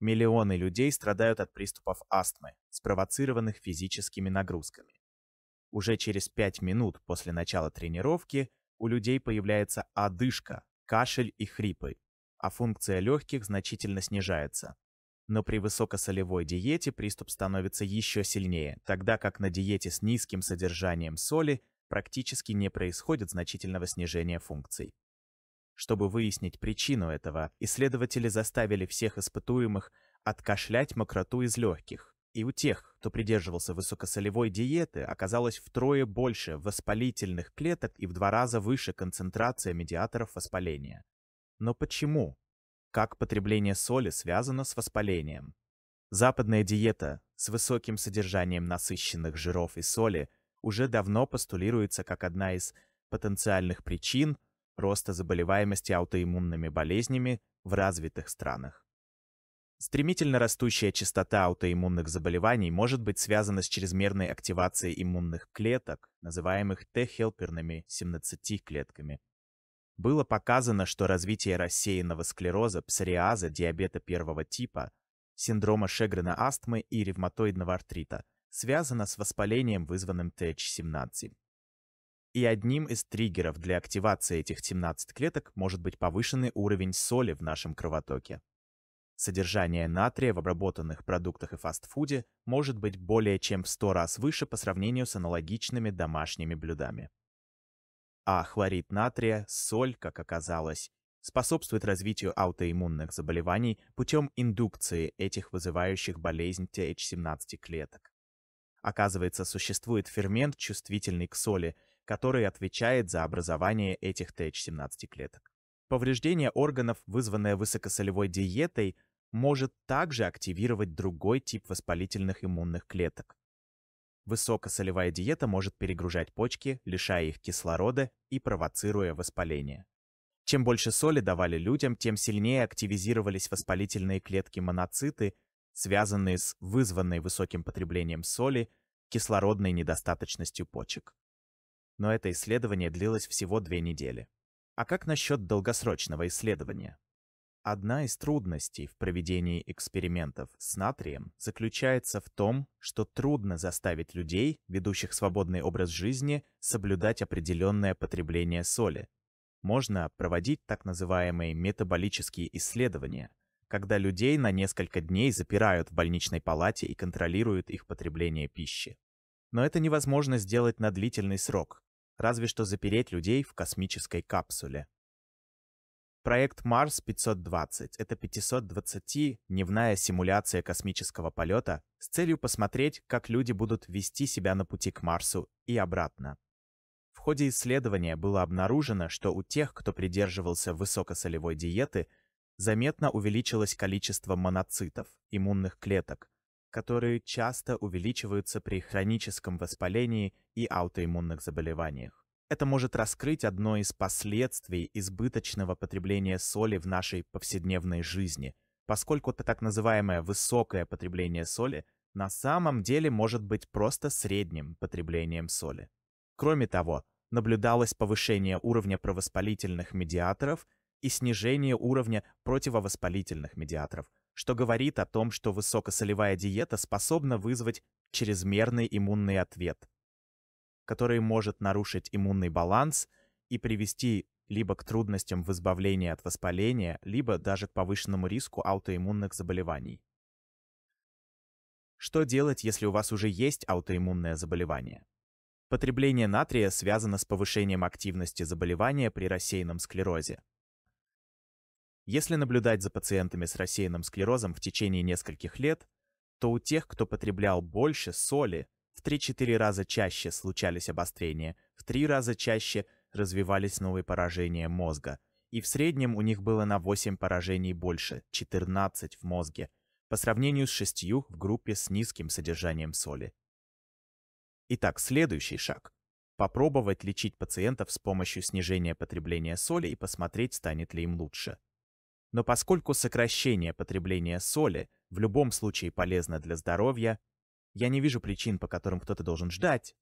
Миллионы людей страдают от приступов астмы, спровоцированных физическими нагрузками. Уже через 5 минут после начала тренировки у людей появляется одышка, кашель и хрипы, а функция легких значительно снижается. Но при высокосолевой диете приступ становится еще сильнее, тогда как на диете с низким содержанием соли практически не происходит значительного снижения функций. Чтобы выяснить причину этого, исследователи заставили всех испытуемых откашлять мокроту из легких. И у тех, кто придерживался высокосолевой диеты, оказалось втрое больше воспалительных клеток и в два раза выше концентрация медиаторов воспаления. Но почему? Как потребление соли связано с воспалением? Западная диета с высоким содержанием насыщенных жиров и соли уже давно постулируется как одна из потенциальных причин – роста заболеваемости аутоиммунными болезнями в развитых странах. Стремительно растущая частота аутоиммунных заболеваний может быть связана с чрезмерной активацией иммунных клеток, называемых Т-хелперными 17-клетками. Было показано, что развитие рассеянного склероза, псориаза, диабета первого типа, синдрома Шегрена астмы и ревматоидного артрита связано с воспалением, вызванным Th17. И одним из триггеров для активации этих 17 клеток может быть повышенный уровень соли в нашем кровотоке. Содержание натрия в обработанных продуктах и фастфуде может быть более чем в 100 раз выше по сравнению с аналогичными домашними блюдами. А хлорид натрия, соль, как оказалось, способствует развитию аутоиммунных заболеваний путем индукции этих вызывающих болезнь TH17 клеток. Оказывается, существует фермент, чувствительный к соли, который отвечает за образование этих TH17 клеток. Повреждение органов, вызванное высокосолевой диетой, может также активировать другой тип воспалительных иммунных клеток. Высокосолевая диета может перегружать почки, лишая их кислорода и провоцируя воспаление. Чем больше соли давали людям, тем сильнее активизировались воспалительные клетки-моноциты, связанные с вызванной высоким потреблением соли кислородной недостаточностью почек но это исследование длилось всего две недели. А как насчет долгосрочного исследования? Одна из трудностей в проведении экспериментов с натрием заключается в том, что трудно заставить людей, ведущих свободный образ жизни, соблюдать определенное потребление соли. Можно проводить так называемые метаболические исследования, когда людей на несколько дней запирают в больничной палате и контролируют их потребление пищи. Но это невозможно сделать на длительный срок, разве что запереть людей в космической капсуле. Проект Марс-520 — это 520-дневная симуляция космического полета с целью посмотреть, как люди будут вести себя на пути к Марсу и обратно. В ходе исследования было обнаружено, что у тех, кто придерживался высокосолевой диеты, заметно увеличилось количество моноцитов, иммунных клеток, которые часто увеличиваются при хроническом воспалении и аутоиммунных заболеваниях. Это может раскрыть одно из последствий избыточного потребления соли в нашей повседневной жизни, поскольку это так называемое высокое потребление соли на самом деле может быть просто средним потреблением соли. Кроме того, наблюдалось повышение уровня провоспалительных медиаторов и снижение уровня противовоспалительных медиаторов – что говорит о том, что высокосолевая диета способна вызвать чрезмерный иммунный ответ, который может нарушить иммунный баланс и привести либо к трудностям в избавлении от воспаления, либо даже к повышенному риску аутоиммунных заболеваний. Что делать, если у вас уже есть аутоиммунное заболевание? Потребление натрия связано с повышением активности заболевания при рассеянном склерозе. Если наблюдать за пациентами с рассеянным склерозом в течение нескольких лет, то у тех, кто потреблял больше соли, в 3-4 раза чаще случались обострения, в 3 раза чаще развивались новые поражения мозга, и в среднем у них было на 8 поражений больше, 14 в мозге, по сравнению с 6 в группе с низким содержанием соли. Итак, следующий шаг. Попробовать лечить пациентов с помощью снижения потребления соли и посмотреть, станет ли им лучше. Но поскольку сокращение потребления соли в любом случае полезно для здоровья, я не вижу причин, по которым кто-то должен ждать,